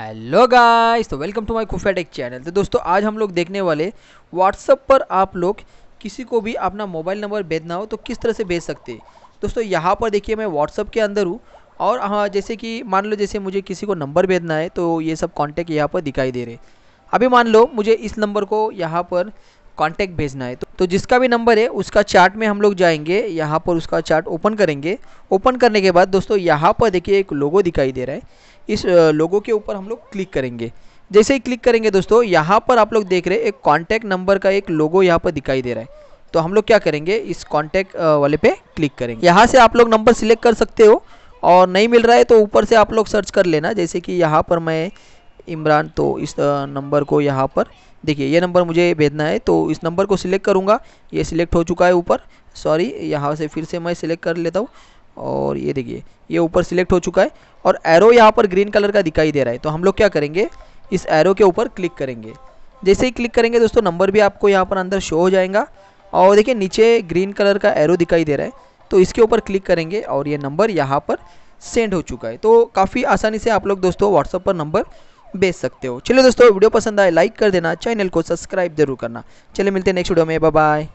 hello guys तो welcome to my कुफेटेक channel तो दोस्तों आज हम लोग देखने वाले व्हाट्सअप पर आप लोग किसी को भी अपना मोबाइल नंबर भेजना हो तो किस तरह से भेज सकते हैं दोस्तों यहाँ पर देखिए मैं व्हाट्सअप के अंदर हूँ और हाँ जैसे कि मान लो जैसे मुझे किसी को नंबर भेजना है तो ये सब कॉन्टैक्ट यहाँ पर दिखाई दे रहे अभी मान लो मुझे इस नंबर को यहाँ पर कॉन्टैक्ट भेजना है तो तो जिसका भी नंबर है उसका चार्ट में हम लोग जाएंगे यहाँ पर उसका चार्ट ओपन करेंगे ओपन करने के बाद दोस्तों यहाँ पर देखिए एक लोगो दिखाई दे रहा है इस लोगो के ऊपर हम लोग क्लिक करेंगे जैसे ही क्लिक करेंगे दोस्तों यहाँ पर आप लोग देख रहे हैं एक कॉन्टैक्ट नंबर का एक लोगो यहाँ पर दिखाई दे रहा है तो हम लोग क्या करेंगे इस कॉन्टैक्ट वाले पे क्लिक करेंगे यहाँ से आप लोग नंबर सिलेक्ट कर सकते हो और नहीं मिल रहा है तो ऊपर से आप लोग सर्च कर लेना जैसे कि यहाँ पर मैं इमरान तो इस नंबर को यहाँ पर देखिए ये नंबर मुझे भेजना है तो इस नंबर को सिलेक्ट करूँगा ये सिलेक्ट हो चुका है ऊपर सॉरी यहाँ से फिर से मैं सिलेक्ट कर लेता हूँ और ये देखिए ये ऊपर सिलेक्ट हो चुका है और एरो यहाँ पर ग्रीन कलर का दिखाई दे रहा है तो हम लोग क्या करेंगे इस एरो के ऊपर क्लिक करेंगे जैसे ही क्लिक करेंगे दोस्तों नंबर भी आपको यहाँ पर अंदर शो हो जाएगा और देखिए नीचे ग्रीन कलर का एरो दिखाई दे रहा है तो इसके ऊपर क्लिक करेंगे और ये नंबर यहाँ पर सेंड हो चुका है तो काफ़ी आसानी से आप लोग दोस्तों व्हाट्सअप पर नंबर बेच सकते हो चलिए दोस्तों वीडियो पसंद आए लाइक कर देना चैनल को सब्सक्राइब जरूर करना चलिए मिलते हैं नेक्स्ट वीडियो में बाय